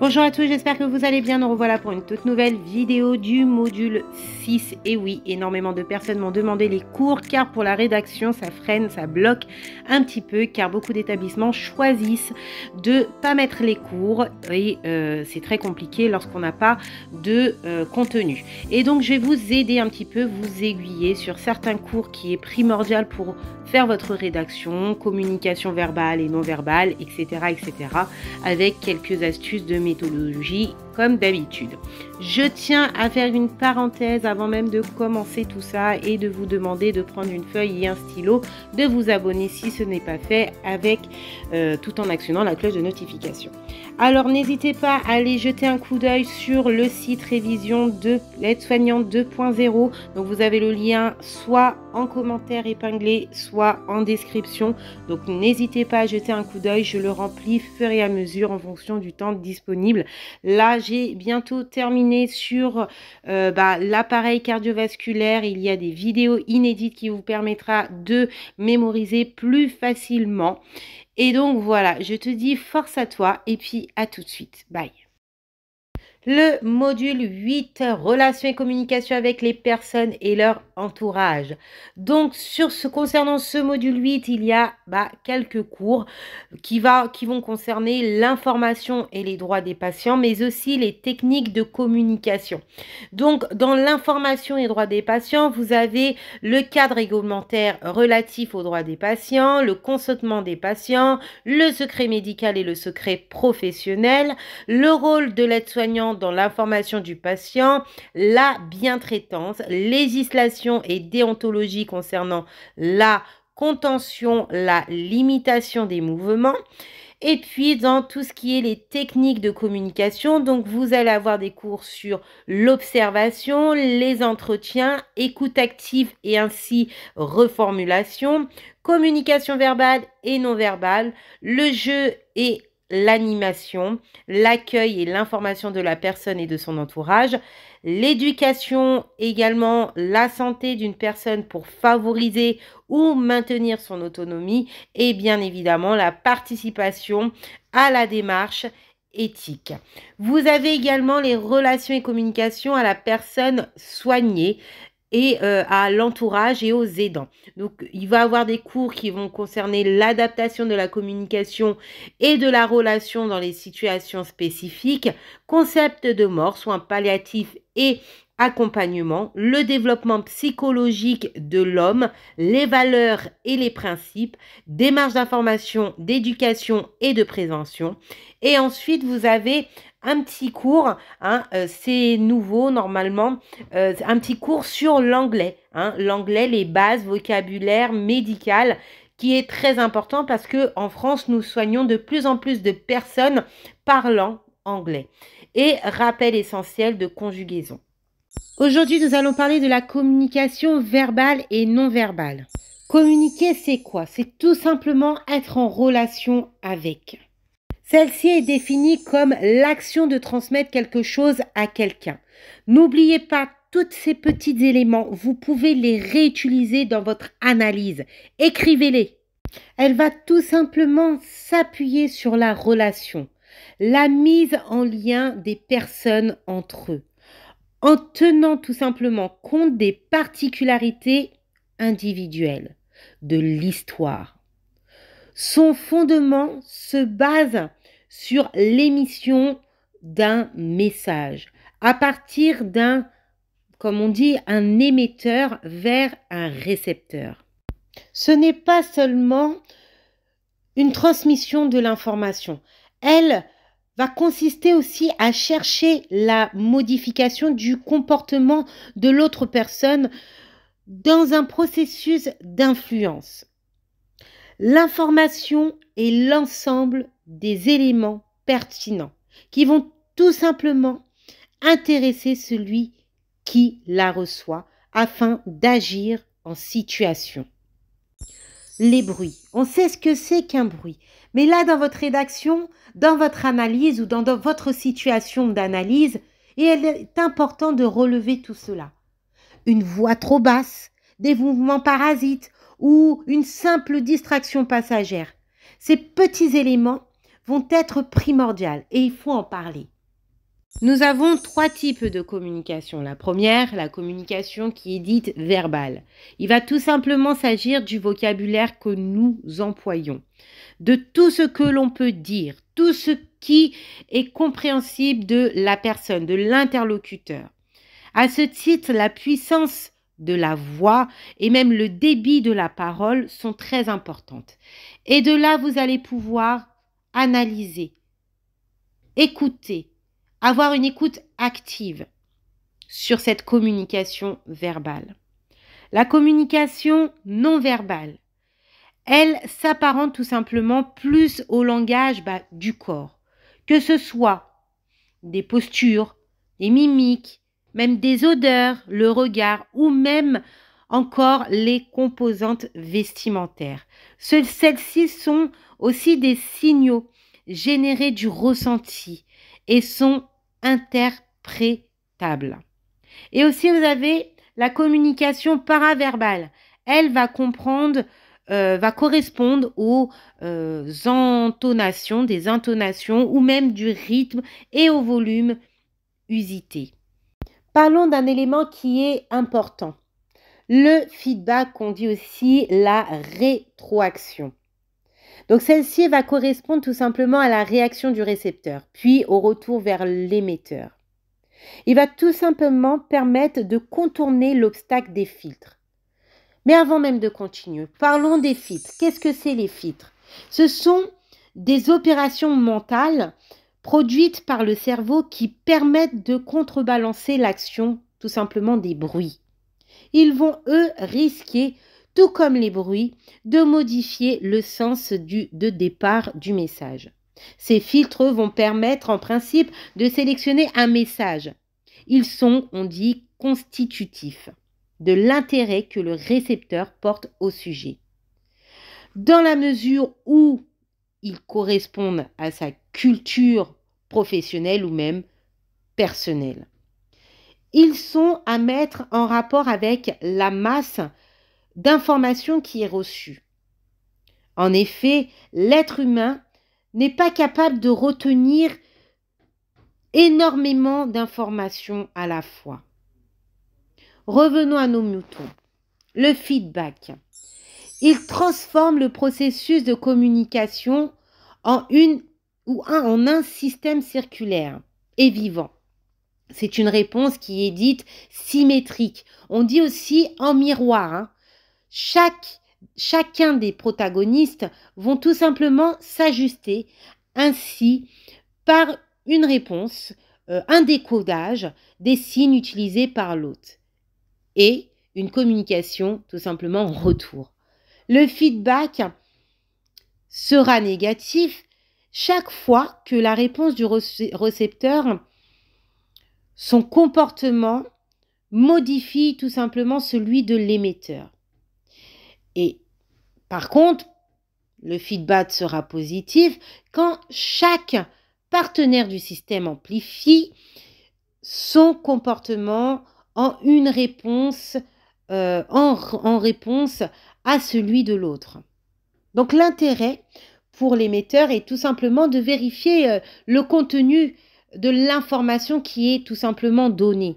Bonjour à tous, j'espère que vous allez bien. Nous revoilà pour une toute nouvelle vidéo du module 6. Et oui, énormément de personnes m'ont demandé les cours car pour la rédaction, ça freine, ça bloque un petit peu car beaucoup d'établissements choisissent de pas mettre les cours et euh, c'est très compliqué lorsqu'on n'a pas de euh, contenu. Et donc, je vais vous aider un petit peu, vous aiguiller sur certains cours qui est primordial pour faire votre rédaction, communication verbale et non verbale, etc. etc. avec quelques astuces de méthodologie comme d'habitude. Je tiens à faire une parenthèse avant même de commencer tout ça et de vous demander de prendre une feuille et un stylo, de vous abonner si ce n'est pas fait avec euh, tout en actionnant la cloche de notification. Alors n'hésitez pas à aller jeter un coup d'œil sur le site révision de l'aide-soignante 2.0. Donc vous avez le lien soit en commentaire épinglé, soit en description. Donc n'hésitez pas à jeter un coup d'œil, je le remplis fur et à mesure en fonction du temps disponible. Là, j'ai bientôt terminé sur euh, bah, l'appareil cardiovasculaire. Il y a des vidéos inédites qui vous permettra de mémoriser plus facilement. Et donc voilà, je te dis force à toi et puis à tout de suite. Bye. Le module 8, relations et communication avec les personnes et leur entourage. Donc, sur ce, concernant ce module 8, il y a bah, quelques cours qui, va, qui vont concerner l'information et les droits des patients, mais aussi les techniques de communication. Donc, dans l'information et droits des patients, vous avez le cadre réglementaire relatif aux droits des patients, le consentement des patients, le secret médical et le secret professionnel, le rôle de laide soignante dans l'information du patient, la bientraitance, législation et déontologie concernant la contention, la limitation des mouvements. Et puis dans tout ce qui est les techniques de communication, donc vous allez avoir des cours sur l'observation, les entretiens, écoute active et ainsi reformulation, communication verbale et non verbale, le jeu et l'animation, l'accueil et l'information de la personne et de son entourage, l'éducation également, la santé d'une personne pour favoriser ou maintenir son autonomie et bien évidemment la participation à la démarche éthique. Vous avez également les relations et communications à la personne soignée, et euh, à l'entourage et aux aidants. Donc, il va avoir des cours qui vont concerner l'adaptation de la communication et de la relation dans les situations spécifiques, concept de mort, soins palliatifs et accompagnement, le développement psychologique de l'homme, les valeurs et les principes, démarche d'information, d'éducation et de prévention. Et ensuite, vous avez un petit cours, hein, euh, c'est nouveau normalement, euh, un petit cours sur l'anglais, hein, l'anglais, les bases, vocabulaire médical, qui est très important parce que en France, nous soignons de plus en plus de personnes parlant anglais. Et rappel essentiel de conjugaison. Aujourd'hui, nous allons parler de la communication verbale et non verbale. Communiquer, c'est quoi C'est tout simplement être en relation avec. Celle-ci est définie comme l'action de transmettre quelque chose à quelqu'un. N'oubliez pas tous ces petits éléments, vous pouvez les réutiliser dans votre analyse. Écrivez-les. Elle va tout simplement s'appuyer sur la relation, la mise en lien des personnes entre eux, en tenant tout simplement compte des particularités individuelles, de l'histoire, son fondement se base sur l'émission d'un message à partir d'un, comme on dit, un émetteur vers un récepteur. Ce n'est pas seulement une transmission de l'information. Elle va consister aussi à chercher la modification du comportement de l'autre personne dans un processus d'influence l'information est l'ensemble des éléments pertinents qui vont tout simplement intéresser celui qui la reçoit afin d'agir en situation. Les bruits. On sait ce que c'est qu'un bruit. Mais là, dans votre rédaction, dans votre analyse ou dans votre situation d'analyse, il est important de relever tout cela. Une voix trop basse, des mouvements parasites, ou une simple distraction passagère. Ces petits éléments vont être primordiaux et il faut en parler. Nous avons trois types de communication. La première, la communication qui est dite verbale. Il va tout simplement s'agir du vocabulaire que nous employons, de tout ce que l'on peut dire, tout ce qui est compréhensible de la personne, de l'interlocuteur. À ce titre, la puissance de la voix et même le débit de la parole sont très importantes. Et de là, vous allez pouvoir analyser, écouter, avoir une écoute active sur cette communication verbale. La communication non verbale, elle s'apparente tout simplement plus au langage bah, du corps, que ce soit des postures, des mimiques, même des odeurs, le regard ou même encore les composantes vestimentaires. Celles-ci sont aussi des signaux générés du ressenti et sont interprétables. Et aussi, vous avez la communication paraverbale. Elle va comprendre, euh, va correspondre aux intonations, euh, des intonations ou même du rythme et au volume usité. Parlons d'un élément qui est important. Le feedback, qu'on dit aussi la rétroaction. Donc celle-ci va correspondre tout simplement à la réaction du récepteur, puis au retour vers l'émetteur. Il va tout simplement permettre de contourner l'obstacle des filtres. Mais avant même de continuer, parlons des filtres. Qu'est-ce que c'est les filtres Ce sont des opérations mentales produites par le cerveau qui permettent de contrebalancer l'action tout simplement des bruits. Ils vont, eux, risquer, tout comme les bruits, de modifier le sens du, de départ du message. Ces filtres vont permettre, en principe, de sélectionner un message. Ils sont, on dit, constitutifs de l'intérêt que le récepteur porte au sujet. Dans la mesure où ils correspondent à sa culture professionnelle ou même personnelle. Ils sont à mettre en rapport avec la masse d'informations qui est reçue. En effet, l'être humain n'est pas capable de retenir énormément d'informations à la fois. Revenons à nos moutons. Le feedback. Il transforme le processus de communication en une ou un, en un système circulaire et vivant. C'est une réponse qui est dite symétrique. On dit aussi en miroir. Hein. Chaque, chacun des protagonistes vont tout simplement s'ajuster ainsi par une réponse, euh, un décodage des signes utilisés par l'autre et une communication tout simplement en retour. Le feedback sera négatif chaque fois que la réponse du récepteur, son comportement, modifie tout simplement celui de l'émetteur. Et par contre, le feedback sera positif quand chaque partenaire du système amplifie son comportement en une réponse, euh, en, en réponse à celui de l'autre. Donc l'intérêt pour l'émetteur est tout simplement de vérifier euh, le contenu de l'information qui est tout simplement donnée.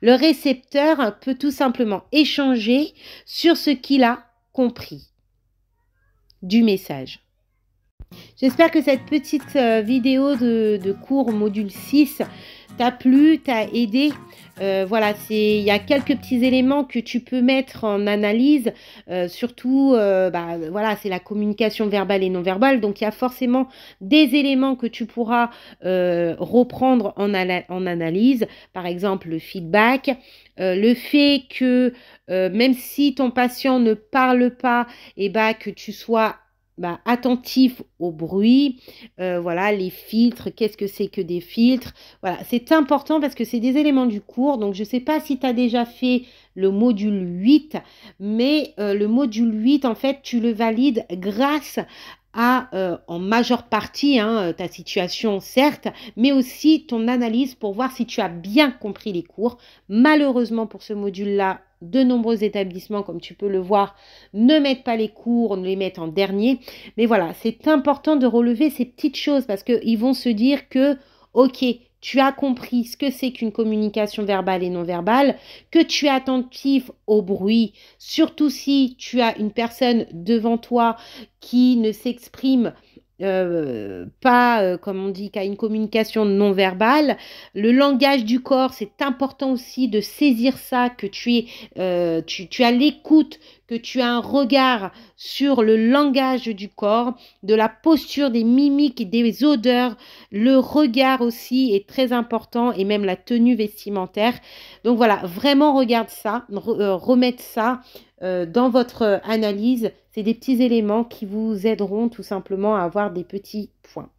Le récepteur peut tout simplement échanger sur ce qu'il a compris du message. J'espère que cette petite euh, vidéo de, cours module 6 t'a plu, t'a aidé. Euh, voilà, il y a quelques petits éléments que tu peux mettre en analyse. Euh, surtout, bah, voilà, c'est la communication verbale et non verbale. Donc il y a forcément des éléments que tu pourras reprendre en, analyse. Par exemple, le feedback, le fait que même si ton patient ne parle pas, et eh bah, que tu sois bah, attentif au bruit, euh, voilà, les filtres, qu'est-ce que c'est que des filtres, voilà, c'est important parce que c'est des éléments du cours, donc je ne sais pas si tu as déjà fait le module 8, mais euh, le module 8, en fait, tu le valides grâce à euh, en majeure partie hein, euh, ta situation, certes, mais aussi ton analyse pour voir si tu as bien compris les cours. Malheureusement pour ce module-là, de nombreux établissements, comme tu peux le voir, ne mettent pas les cours, ne les mettent en dernier. Mais voilà, c'est important de relever ces petites choses parce qu'ils vont se dire que, ok, tu as compris ce que c'est qu'une communication verbale et non verbale, que tu es attentif au bruit, surtout si tu as une personne devant toi qui ne s'exprime euh, pas, euh, comme on dit, qu'à une communication non verbale. Le langage du corps, c'est important aussi de saisir ça, que tu es, euh, tu, tu as l'écoute, que tu as un regard sur le langage du corps, de la posture, des mimiques, des odeurs. Le regard aussi est très important et même la tenue vestimentaire. Donc voilà, vraiment regarde ça, remettre ça dans votre analyse c'est des petits éléments qui vous aideront tout simplement à avoir des petits points.